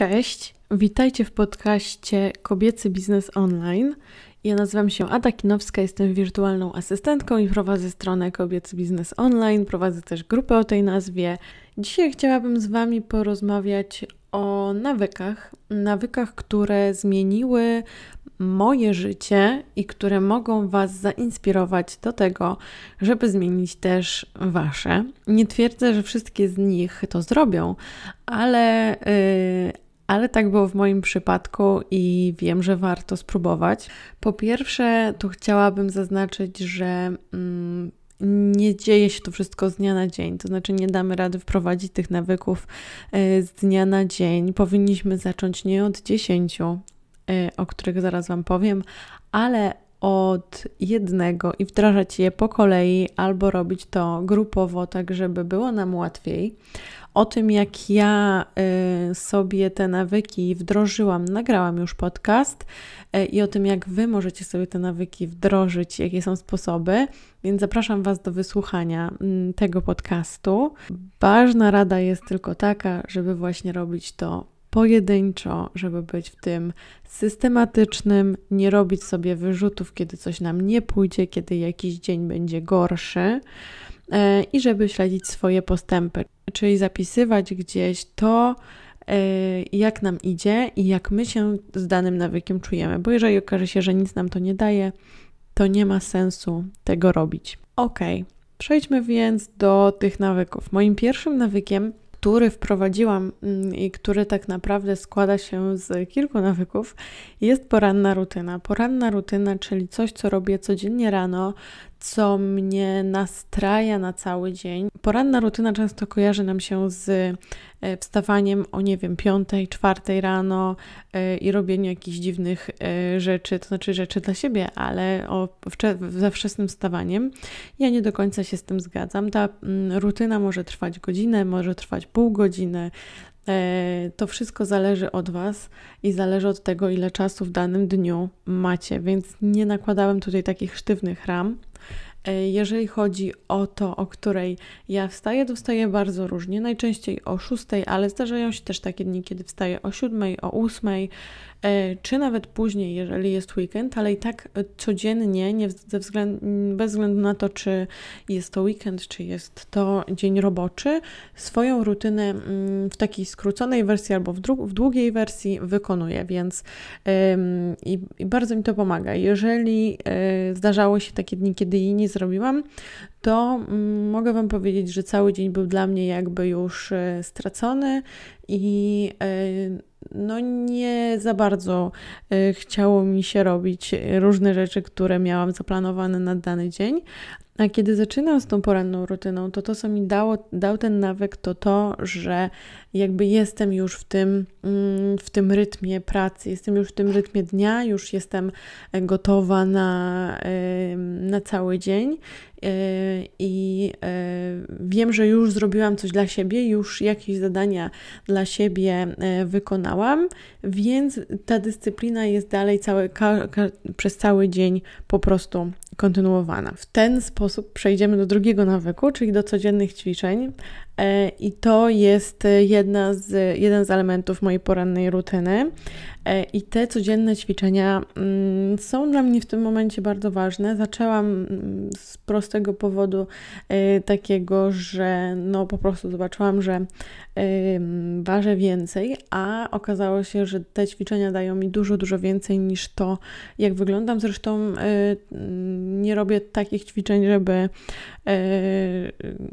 Cześć, witajcie w podcaście Kobiecy Biznes Online. Ja nazywam się Ada Kinowska, jestem wirtualną asystentką i prowadzę stronę Kobiecy Biznes Online, prowadzę też grupę o tej nazwie. Dzisiaj chciałabym z Wami porozmawiać o nawykach, nawykach, które zmieniły moje życie i które mogą Was zainspirować do tego, żeby zmienić też Wasze. Nie twierdzę, że wszystkie z nich to zrobią, ale, yy, ale tak było w moim przypadku i wiem, że warto spróbować. Po pierwsze, tu chciałabym zaznaczyć, że mm, nie dzieje się to wszystko z dnia na dzień, to znaczy nie damy rady wprowadzić tych nawyków y, z dnia na dzień. Powinniśmy zacząć nie od 10, y, o których zaraz Wam powiem, ale od jednego i wdrażać je po kolei albo robić to grupowo, tak żeby było nam łatwiej o tym, jak ja y, sobie te nawyki wdrożyłam. Nagrałam już podcast y, i o tym, jak Wy możecie sobie te nawyki wdrożyć, jakie są sposoby. Więc zapraszam Was do wysłuchania mm, tego podcastu. Ważna rada jest tylko taka, żeby właśnie robić to pojedynczo, żeby być w tym systematycznym, nie robić sobie wyrzutów, kiedy coś nam nie pójdzie, kiedy jakiś dzień będzie gorszy. E, i żeby śledzić swoje postępy, czyli zapisywać gdzieś to, e, jak nam idzie i jak my się z danym nawykiem czujemy, bo jeżeli okaże się, że nic nam to nie daje, to nie ma sensu tego robić. Ok, przejdźmy więc do tych nawyków. Moim pierwszym nawykiem, który wprowadziłam mm, i który tak naprawdę składa się z kilku nawyków, jest poranna rutyna. Poranna rutyna, czyli coś, co robię codziennie rano, co mnie nastraja na cały dzień. Poranna rutyna często kojarzy nam się z e, wstawaniem o nie wiem, piątej, czwartej rano e, i robieniu jakichś dziwnych e, rzeczy, to znaczy rzeczy dla siebie, ale o, ze wczesnym wstawaniem. Ja nie do końca się z tym zgadzam. Ta mm, rutyna może trwać godzinę, może trwać pół godziny, to wszystko zależy od Was i zależy od tego, ile czasu w danym dniu macie, więc nie nakładałem tutaj takich sztywnych ram. E, jeżeli chodzi o to, o której ja wstaję, to wstaję bardzo różnie. Najczęściej o 6, ale zdarzają się też takie dni, kiedy wstaję o 7, o 8. E, czy nawet później, jeżeli jest weekend, ale i tak codziennie, nie ze bez względu na to, czy jest to weekend, czy jest to dzień roboczy, swoją rutynę mm, w takiej skróconej wersji albo w, w długiej wersji wykonuję, więc i, i, bardzo mi to pomaga. Jeżeli e, zdarzały się takie dni, kiedy jej nie zrobiłam, to mm, mogę Wam powiedzieć, że cały dzień był dla mnie jakby już e, stracony i no nie za bardzo e, chciało mi się robić różne rzeczy, które miałam zaplanowane na dany dzień. A kiedy zaczynam z tą poranną rutyną, to to, co mi dało, dał ten nawyk, to to, że jakby jestem już w tym, mm, w tym rytmie pracy, jestem już w tym rytmie dnia, już jestem e, gotowa na, e, na cały dzień e, i wiem, że już zrobiłam coś dla siebie, już jakieś zadania dla siebie wykonałam, więc ta dyscyplina jest dalej cały, ka, ka, przez cały dzień po prostu kontynuowana. W ten sposób przejdziemy do drugiego nawyku, czyli do codziennych ćwiczeń, E, i to jest e, jedna z, jeden z elementów mojej porannej rutyny. E, I te codzienne ćwiczenia mm, są dla mnie w tym momencie bardzo ważne. Zaczęłam mm, z prostego powodu e, takiego, że no po prostu zobaczyłam, że e, mm, ważę więcej, a okazało się, że te ćwiczenia dają mi dużo, dużo więcej niż to, jak wyglądam. Zresztą nie robię takich ćwiczeń, żeby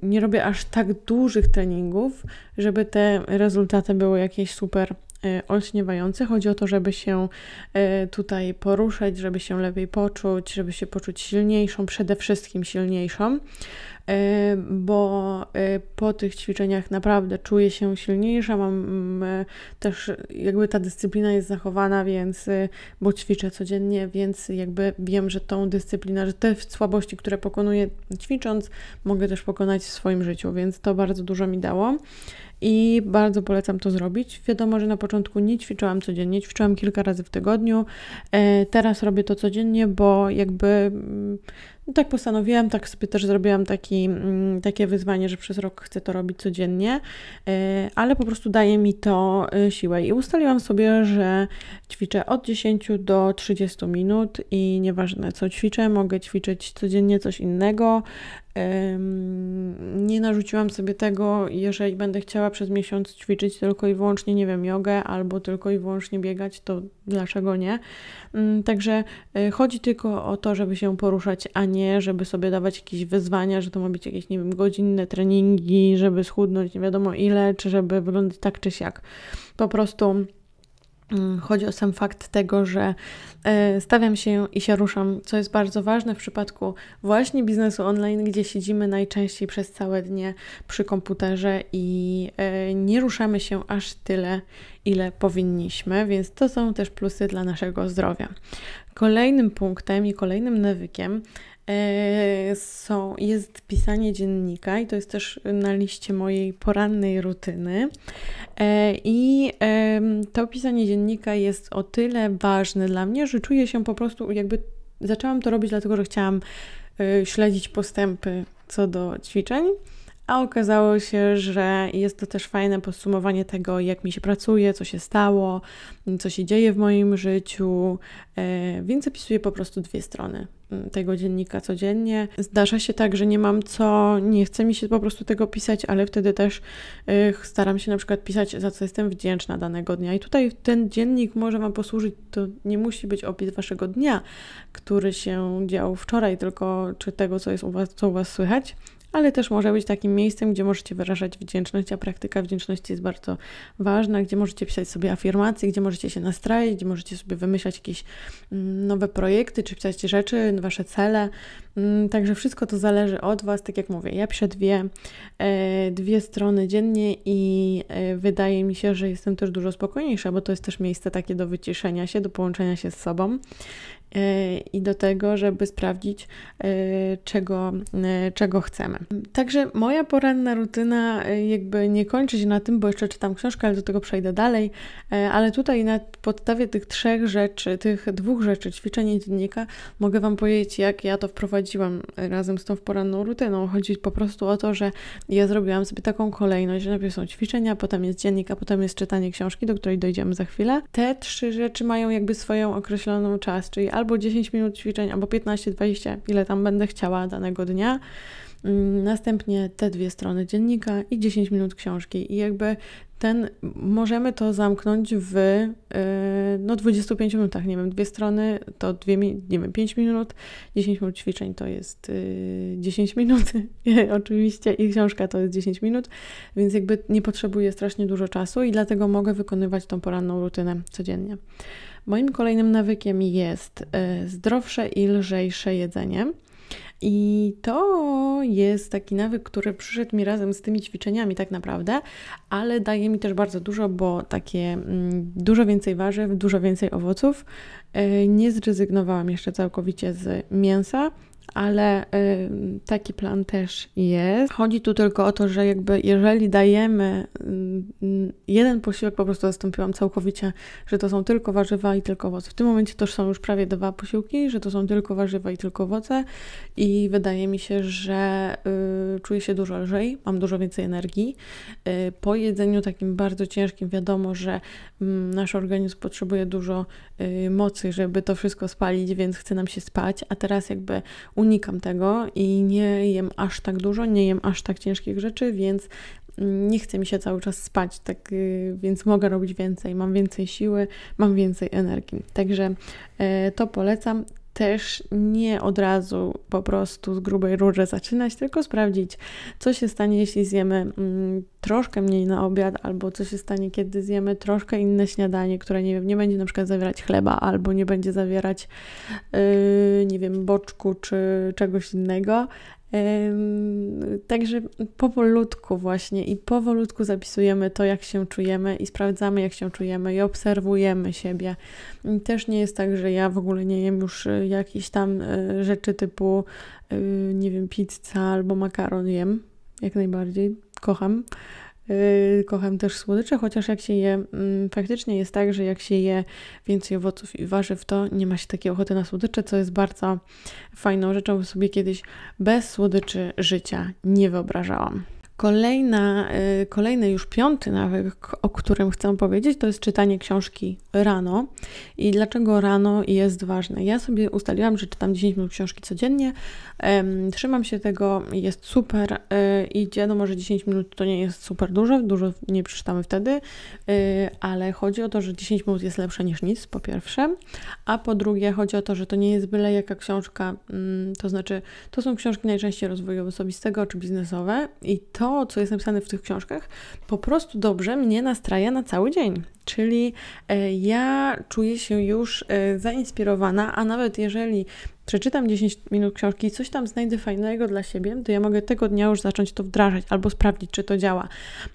nie robię aż tak dużych treningów, żeby te rezultaty były jakieś super Y, olśniewający. Chodzi o to, żeby się y, tutaj poruszać, żeby się lepiej poczuć, żeby się poczuć silniejszą, przede wszystkim silniejszą. E, bo e, po tych ćwiczeniach naprawdę czuję się silniejsza. Mam mm, e, też, jakby ta dyscyplina jest zachowana, więc, bo ćwiczę codziennie, więc jakby wiem, że tą dyscyplinę, że te słabości, które pokonuję ćwicząc, mogę też pokonać w swoim życiu, więc to bardzo dużo mi dało i bardzo polecam to zrobić. Wiadomo, że na początku nie ćwiczyłam codziennie, ćwiczyłam kilka razy w tygodniu. Teraz robię to codziennie, bo jakby mm, no tak postanowiłam, tak sobie też zrobiłam taki, mm, takie wyzwanie, że przez rok chcę to robić codziennie, e, ale po prostu daje mi to e, siłę. I ustaliłam sobie, że ćwiczę od 10 do 30 minut i nieważne co ćwiczę, mogę ćwiczyć codziennie coś innego, nie narzuciłam sobie tego, jeżeli będę chciała przez miesiąc ćwiczyć tylko i wyłącznie, nie wiem, jogę albo tylko i wyłącznie biegać, to dlaczego nie? Mm, także e, chodzi tylko o to, żeby się poruszać, a nie żeby sobie dawać jakieś wyzwania, że to ma być jakieś, nie wiem, godzinne treningi, żeby schudnąć nie wiadomo ile, czy żeby wyglądać tak czy siak. Po prostu Mm, chodzi o sam fakt tego, że e, stawiam się i się ruszam, co jest bardzo ważne w przypadku właśnie biznesu online, gdzie siedzimy najczęściej przez całe dnie przy komputerze i e, nie ruszamy się aż tyle, ile powinniśmy, więc to są też plusy dla naszego zdrowia. Kolejnym punktem i kolejnym nawykiem E, są, jest pisanie dziennika i to jest też na liście mojej porannej rutyny. E, I to pisanie dziennika jest o tyle ważne dla mnie, że czuję się po prostu jakby zaczęłam to robić, dlatego że chciałam e, śledzić postępy co do ćwiczeń a okazało się, że jest to też fajne podsumowanie tego, jak mi się pracuje, co się stało, co się dzieje w moim życiu, e, więc zapisuję po prostu dwie strony mm, tego dziennika codziennie. Zdarza się tak, że nie mam co, nie chce mi się po prostu tego pisać, ale wtedy też e, staram się na przykład pisać, za co jestem wdzięczna danego dnia. I tutaj ten dziennik może Wam posłużyć, to nie musi być opis Waszego dnia, który się dział wczoraj, tylko czy tego, co jest u Was, co u Was słychać, ale też może być takim miejscem, gdzie możecie wyrażać wdzięczność, a praktyka wdzięczności jest bardzo ważna, gdzie możecie pisać sobie afirmacje, gdzie możecie się nastrajać, gdzie możecie sobie wymyślać jakieś mm, nowe projekty, czy pisać rzeczy, wasze cele. Mm, także wszystko to zależy od Was, tak jak mówię. Ja piszę dwie, e, dwie strony dziennie i e, wydaje mi się, że jestem też dużo spokojniejsza, bo to jest też miejsce takie do wyciszenia się, do połączenia się z sobą. Y, i do tego, żeby sprawdzić, y, czego, y, czego chcemy. Także moja poranna rutyna jakby nie kończy się na tym, bo jeszcze czytam książkę, ale do tego przejdę dalej. Ale tutaj na podstawie tych trzech rzeczy, tych dwóch rzeczy, ćwiczenia i dziennika, mogę Wam powiedzieć, jak ja to wprowadziłam razem z tą poranną rutyną. Chodzi po prostu o to, że ja zrobiłam sobie taką kolejność, że najpierw są ćwiczenia, potem jest dziennik, a potem jest czytanie książki, do której dojdziemy za chwilę. Te trzy rzeczy mają jakby swoją określoną czas, czyli albo 10 minut ćwiczeń, albo 15-20, ile tam będę chciała danego dnia. Mm, następnie te dwie strony dziennika i 10 minut książki. I jakby ten, możemy to zamknąć w e, no, 25 minutach, nie wiem, dwie strony to dwie, nie wiem, 5 minut, 10 minut ćwiczeń to jest 10 e, minut oczywiście i książka to jest 10 minut, więc jakby nie potrzebuję strasznie dużo czasu i dlatego mogę wykonywać tą poranną rutynę codziennie. Moim kolejnym nawykiem jest e, zdrowsze i lżejsze jedzenie. I to jest taki nawyk, który przyszedł mi razem z tymi ćwiczeniami, tak naprawdę, ale daje mi też bardzo dużo, bo takie mm, dużo więcej warzyw, dużo więcej owoców. E, nie zrezygnowałam jeszcze całkowicie z mięsa ale y, taki plan też jest. Chodzi tu tylko o to, że jakby jeżeli dajemy mm, mm, jeden posiłek, po prostu zastąpiłam całkowicie, że to są tylko warzywa i tylko owoce. W tym momencie to są już prawie dwa posiłki, że to są tylko warzywa i tylko owoce i wydaje mi się, że y, czuję się dużo lżej, mam dużo więcej energii. Y, po jedzeniu takim bardzo ciężkim wiadomo, że mm, nasz organizm potrzebuje dużo mocy, żeby to wszystko spalić, więc chce nam się spać, a teraz jakby u unikam tego i nie jem aż tak dużo, nie jem aż tak ciężkich rzeczy, więc nie chce mi się cały czas spać, tak y, więc mogę robić więcej, mam więcej siły, mam więcej energii. Także e, to polecam też nie od razu po prostu z grubej rury zaczynać, tylko sprawdzić, co się stanie, jeśli zjemy mm, troszkę mniej na obiad, albo co się stanie, kiedy zjemy troszkę inne śniadanie, które nie wiem, nie będzie na przykład zawierać chleba, albo nie będzie zawierać, yy, nie wiem, boczku czy czegoś innego, Także powolutku właśnie i powolutku zapisujemy to, jak się czujemy i sprawdzamy, jak się czujemy i obserwujemy siebie. Też nie jest tak, że ja w ogóle nie jem już e, jakieś tam e, rzeczy typu, e, nie wiem, pizza albo makaron jem, jak najbardziej, kocham Yy, kocham też słodycze, chociaż jak się je, mm, faktycznie jest tak, że jak się je więcej owoców i warzyw, to nie ma się takiej ochoty na słodycze, co jest bardzo fajną rzeczą. Sobie kiedyś bez słodyczy życia nie wyobrażałam. Kolejna, y, kolejny już piąty nawyk, o którym chcę powiedzieć, to jest czytanie książki rano. I dlaczego rano jest ważne? Ja sobie ustaliłam, że czytam 10 minut książki codziennie. Trzymam się tego, jest super. Y, i wiadomo, no może 10 minut to nie jest super dużo, dużo nie przeczytamy wtedy, y, ale chodzi o to, że 10 minut jest lepsze niż nic, po pierwsze. A po drugie, chodzi o to, że to nie jest byle jaka książka, mm, to znaczy, to są książki najczęściej rozwoju osobistego czy biznesowe i to to, co jest napisane w tych książkach, po prostu dobrze mnie nastraja na cały dzień. Czyli e, ja czuję się już e, zainspirowana, a nawet jeżeli przeczytam 10 minut książki i coś tam znajdę fajnego dla siebie, to ja mogę tego dnia już zacząć to wdrażać albo sprawdzić, czy to działa,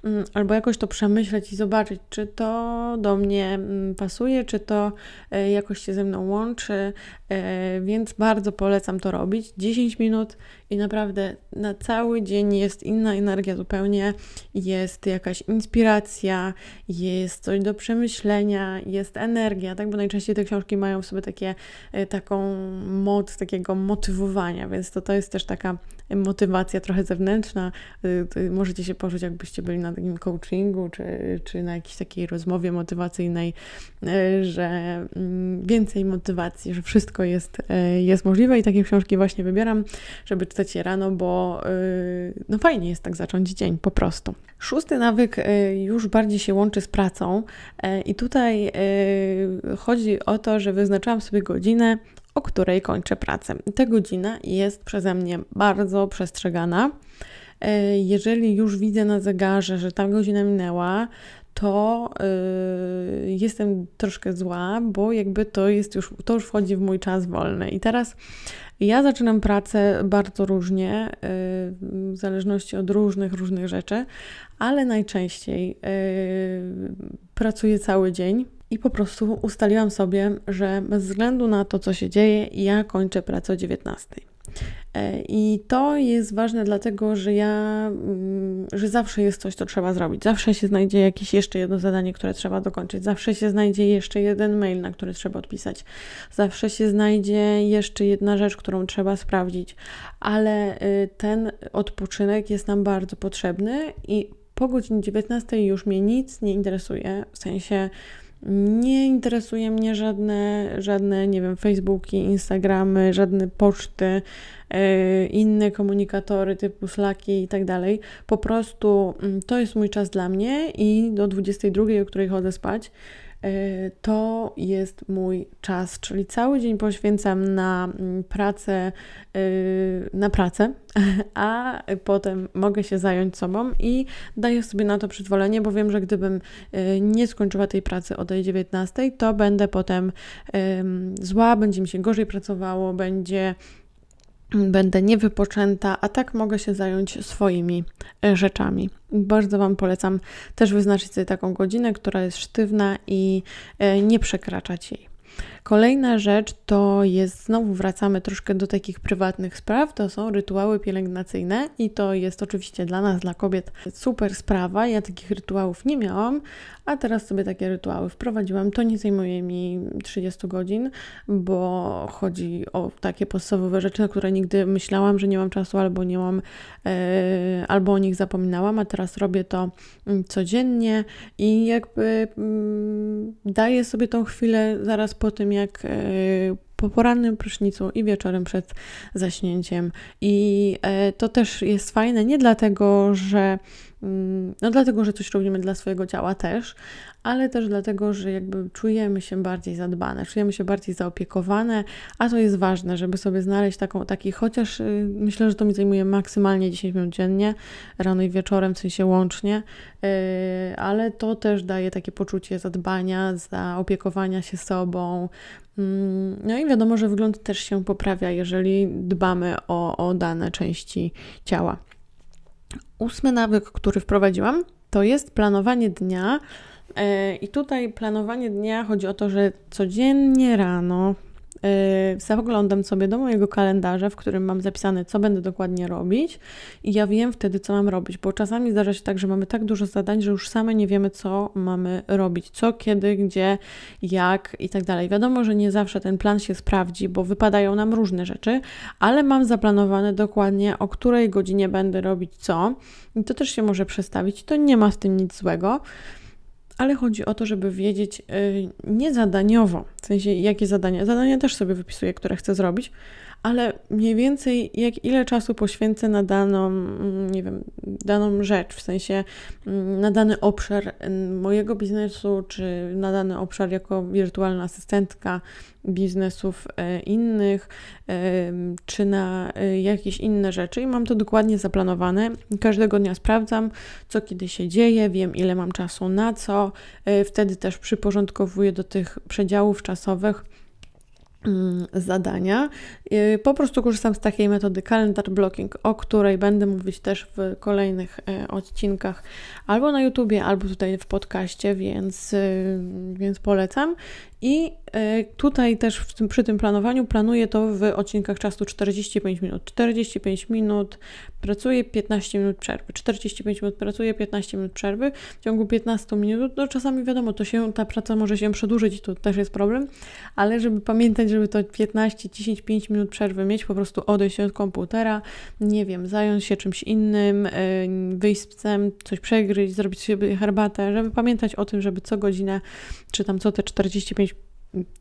mm, albo jakoś to przemyśleć i zobaczyć, czy to do mnie mm, pasuje, czy to e, jakoś się ze mną łączy, e, więc bardzo polecam to robić. 10 minut i naprawdę na cały dzień jest inna energia zupełnie, jest jakaś inspiracja, jest coś do przemyślenia, jest energia, tak? Bo najczęściej te książki mają w sobie takie, e, taką moc od takiego motywowania, więc to, to jest też taka motywacja trochę zewnętrzna. Y, y, możecie się poczuć, jakbyście byli na takim coachingu, czy, czy na jakiejś takiej rozmowie motywacyjnej, y, że mm, więcej motywacji, że wszystko jest, jest możliwe i takie książki właśnie wybieram, żeby czytać je rano, bo no fajnie jest tak zacząć dzień po prostu. Szósty nawyk już bardziej się łączy z pracą i tutaj chodzi o to, że wyznaczałam sobie godzinę o której kończę pracę. Ta godzina jest przeze mnie bardzo przestrzegana. E, jeżeli już widzę na zegarze, że ta godzina minęła, to yy, jestem troszkę zła, bo jakby to jest już, to już wchodzi w mój czas wolny. I teraz ja zaczynam pracę bardzo różnie, yy, w zależności od różnych, różnych rzeczy, ale najczęściej yy, pracuję cały dzień, i po prostu ustaliłam sobie, że bez względu na to, co się dzieje, ja kończę pracę o 19. E, I to jest ważne dlatego, że ja, mm, że zawsze jest coś, co trzeba zrobić. Zawsze się znajdzie jakieś jeszcze jedno zadanie, które trzeba dokończyć. Zawsze się znajdzie jeszcze jeden mail, na który trzeba odpisać. Zawsze się znajdzie jeszcze jedna rzecz, którą trzeba sprawdzić. Ale y, ten odpoczynek jest nam bardzo potrzebny i po godzinie 19 już mnie nic nie interesuje. W sensie nie interesuje mnie żadne, żadne, nie wiem, Facebooki, Instagramy, żadne poczty, y, inne komunikatory typu Slacki i tak dalej. Po prostu mm, to jest mój czas dla mnie i do 22, o której chodzę spać, E, to jest mój czas, czyli cały dzień poświęcam na mm, pracę, e, na pracę, a potem mogę się zająć sobą i daję sobie na to przyzwolenie, bo wiem, że gdybym e, nie skończyła tej pracy o tej 19, to będę potem zła, będzie mi się gorzej pracowało, będzie będę niewypoczęta, a tak mogę się zająć swoimi e, rzeczami. Bardzo Wam polecam też wyznaczyć sobie taką godzinę, która jest sztywna i e, nie przekraczać jej. Kolejna rzecz to jest, znowu wracamy troszkę do takich prywatnych spraw, to są rytuały pielęgnacyjne i to jest oczywiście dla nas, dla kobiet super sprawa. Ja takich rytuałów nie miałam, a teraz sobie takie rytuały wprowadziłam. To nie zajmuje mi 30 godzin, bo chodzi o takie podstawowe rzeczy, na które nigdy myślałam, że nie mam czasu albo nie mam, yy, albo o nich zapominałam, a teraz robię to codziennie i jakby yy, daję sobie tą chwilę zaraz po tym, jak e, po porannym prysznicu i wieczorem przed zaśnięciem. I e, to też jest fajne nie dlatego, że Mm, no dlatego, że coś robimy dla swojego ciała też, ale też dlatego, że jakby czujemy się bardziej zadbane, czujemy się bardziej zaopiekowane, a to jest ważne, żeby sobie znaleźć taką, taki, chociaż y, myślę, że to mi zajmuje maksymalnie 10 minut dziennie, rano i wieczorem, w sensie łącznie, y, ale to też daje takie poczucie zadbania, zaopiekowania się sobą, mm, no i wiadomo, że wygląd też się poprawia, jeżeli dbamy o, o dane części ciała ósmy nawyk, który wprowadziłam, to jest planowanie dnia. E, I tutaj planowanie dnia chodzi o to, że codziennie rano Yy, zaglądam sobie do mojego kalendarza, w którym mam zapisane, co będę dokładnie robić, i ja wiem wtedy, co mam robić, bo czasami zdarza się tak, że mamy tak dużo zadań, że już same nie wiemy, co mamy robić, co, kiedy, gdzie, jak i tak dalej. Wiadomo, że nie zawsze ten plan się sprawdzi, bo wypadają nam różne rzeczy, ale mam zaplanowane dokładnie, o której godzinie będę robić co, i to też się może przestawić, to nie ma w tym nic złego ale chodzi o to, żeby wiedzieć y, nie zadaniowo, w sensie jakie zadania. Zadania też sobie wypisuję, które chcę zrobić, ale mniej więcej jak ile czasu poświęcę na daną, mm, nie wiem, daną rzecz, w sensie mm, na dany obszar mm, mojego biznesu, czy na dany obszar jako wirtualna asystentka biznesów e, innych, e, czy na e, jakieś inne rzeczy i mam to dokładnie zaplanowane. Każdego dnia sprawdzam, co kiedy się dzieje, wiem ile mam czasu na co, wtedy też przyporządkowuję do tych przedziałów czasowych Mm, zadania. Po prostu korzystam z takiej metody calendar blocking, o której będę mówić też w kolejnych e, odcinkach albo na YouTubie, albo tutaj w podcaście, więc, y, więc polecam. I y, tutaj też w tym, przy tym planowaniu planuję to w odcinkach czasu 45 minut. 45 minut pracuję, 15 minut przerwy. 45 minut pracuję, 15 minut przerwy. W ciągu 15 minut, no czasami wiadomo, to się, ta praca może się przedłużyć, to też jest problem, ale żeby pamiętać, żeby to 15, 10, 5 minut przerwy mieć, po prostu odejść od komputera, nie wiem, zająć się czymś innym, y, wyjść z psem, coś przegryźć, zrobić sobie herbatę, żeby pamiętać o tym, żeby co godzinę, czy tam co te 45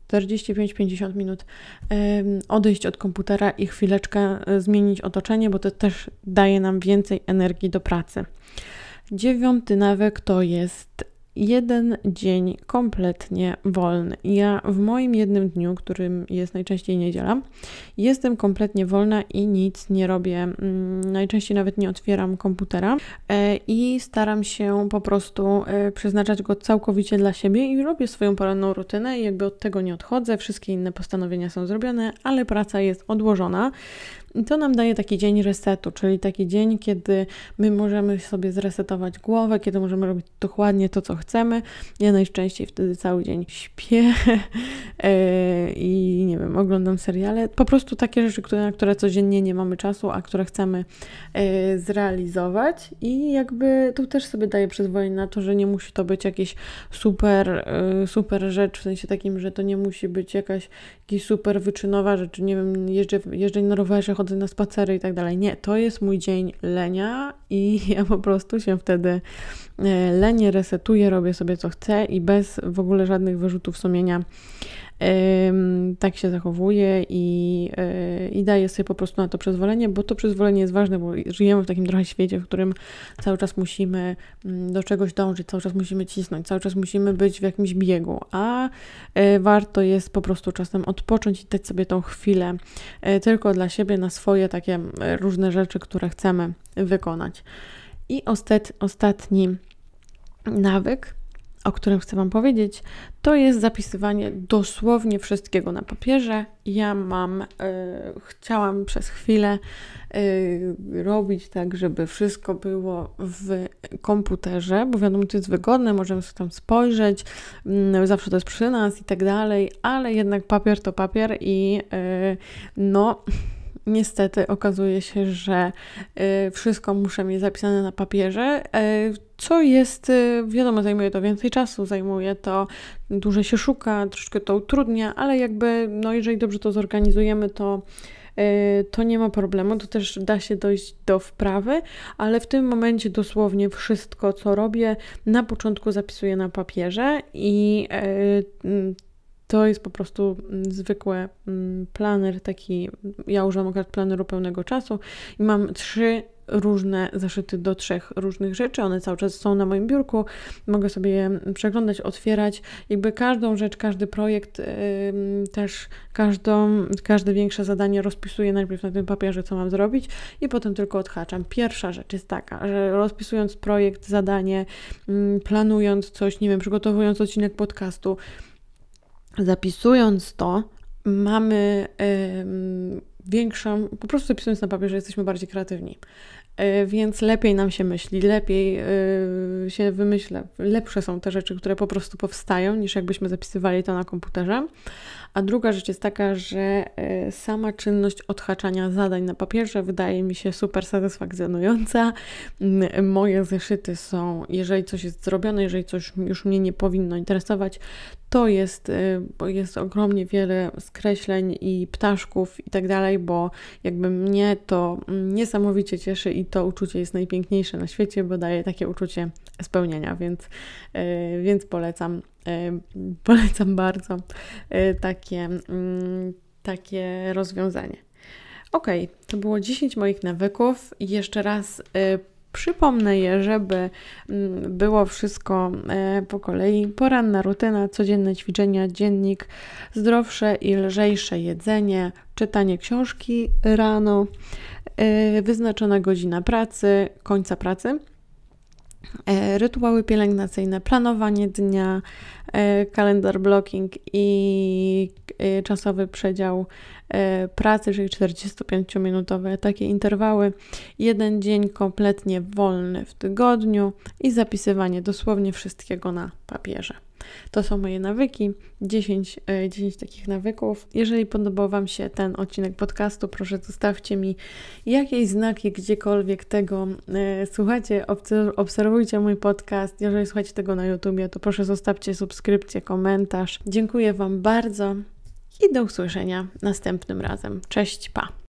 45-50 minut odejść od komputera i chwileczkę e, zmienić otoczenie, bo to też daje nam więcej energii do pracy. Dziewiąty nawyk to jest jeden dzień kompletnie wolny. Ja w moim jednym dniu, którym jest najczęściej niedziela, jestem kompletnie wolna i nic nie robię. Mm, najczęściej nawet nie otwieram komputera e, i staram się po prostu e, przeznaczać go całkowicie dla siebie i robię swoją poranną rutynę i jakby od tego nie odchodzę. Wszystkie inne postanowienia są zrobione, ale praca jest odłożona. I to nam daje taki dzień resetu, czyli taki dzień, kiedy my możemy sobie zresetować głowę, kiedy możemy robić dokładnie to, co chcemy. Ja najczęściej wtedy cały dzień śpię e, i nie wiem, oglądam seriale. Po prostu takie rzeczy, które, na które codziennie nie mamy czasu, a które chcemy e, zrealizować. I jakby tu też sobie daję przyzwolenie na to, że nie musi to być jakieś super, e, super rzecz, w sensie takim, że to nie musi być jakaś, jakaś super wyczynowa rzecz, nie wiem, jeżdżę, jeżdżę na rowerze, chodzę na spacery i tak dalej. Nie, to jest mój dzień lenia i ja po prostu się wtedy e, lenię, resetuję, robię sobie co chcę i bez w ogóle żadnych wyrzutów sumienia tak się zachowuje i, e, i daje sobie po prostu na to przyzwolenie, bo to przyzwolenie jest ważne, bo żyjemy w takim trochę świecie, w którym cały czas musimy mm, do czegoś dążyć, cały czas musimy cisnąć, cały czas musimy być w jakimś biegu, a e, warto jest po prostu czasem odpocząć i dać sobie tą chwilę e, tylko dla siebie, na swoje takie mm, różne rzeczy, które chcemy wykonać. I ostat, ostatni nawyk, o którym chcę Wam powiedzieć, to jest zapisywanie dosłownie wszystkiego na papierze. Ja mam, y, chciałam przez chwilę y, robić tak, żeby wszystko było w komputerze, bo wiadomo, to jest wygodne, możemy sobie tam spojrzeć, y, zawsze to jest przy nas i tak dalej, ale jednak papier to papier i e, no niestety okazuje się, że y, wszystko muszę mieć zapisane na papierze, y, co jest, y, wiadomo, zajmuje to więcej czasu, zajmuje to, dużo się szuka, troszkę to utrudnia, ale jakby, no jeżeli dobrze to zorganizujemy, to to nie ma problemu, to też da się dojść do wprawy, ale w tym momencie dosłownie wszystko, co robię, na początku zapisuję na papierze i to jest po prostu mm, zwykły mm, planer, taki, ja używam akurat planeru pełnego czasu i mam trzy różne zaszyty do trzech różnych rzeczy. One cały czas są na moim biurku. Mogę sobie je przeglądać, otwierać. Jakby każdą rzecz, każdy projekt, y, też każdą, każde większe zadanie rozpisuję najpierw na tym papierze, co mam zrobić i potem tylko odhaczam. Pierwsza rzecz jest taka, że rozpisując projekt, zadanie, mm, planując coś, nie wiem, przygotowując odcinek podcastu, zapisując to, mamy większą, po prostu zapisując na papierze, jesteśmy bardziej kreatywni. E, więc lepiej nam się myśli, lepiej e, się wymyśla, lepsze są te rzeczy, które po prostu powstają, niż jakbyśmy zapisywali to na komputerze. A druga rzecz jest taka, że e, sama czynność odhaczania zadań na papierze wydaje mi się super satysfakcjonująca. Moje zeszyty są, jeżeli coś jest zrobione, jeżeli coś już mnie nie powinno interesować, to jest, e, bo jest ogromnie wiele skreśleń i ptaszków i tak dalej, bo jakby mnie to niesamowicie cieszy i to uczucie jest najpiękniejsze na świecie, bo daje takie uczucie spełnienia, więc, e, więc polecam Polecam bardzo e, takie, mm, takie rozwiązanie. Ok, to było 10 moich nawyków. Jeszcze raz e, przypomnę je, żeby mm, było wszystko e, po kolei. Poranna rutyna, codzienne ćwiczenia, dziennik, zdrowsze i lżejsze jedzenie, czytanie książki rano, wyznaczona godzina pracy, końca pracy – E, rytuały pielęgnacyjne, planowanie dnia, e, kalendar blocking i e, czasowy przedział pracy, czyli 45-minutowe takie interwały, jeden dzień kompletnie wolny w tygodniu i zapisywanie dosłownie wszystkiego na papierze. To są moje nawyki, 10, 10 e, takich nawyków. Jeżeli podobał Wam się ten odcinek podcastu, proszę zostawcie mi jakieś znaki gdziekolwiek tego e, słuchacie, obserwujcie mój podcast. Jeżeli słuchacie tego na YouTubie, to proszę zostawcie subskrypcję, komentarz. Dziękuję Wam bardzo i do usłyszenia następnym razem. Cześć, pa!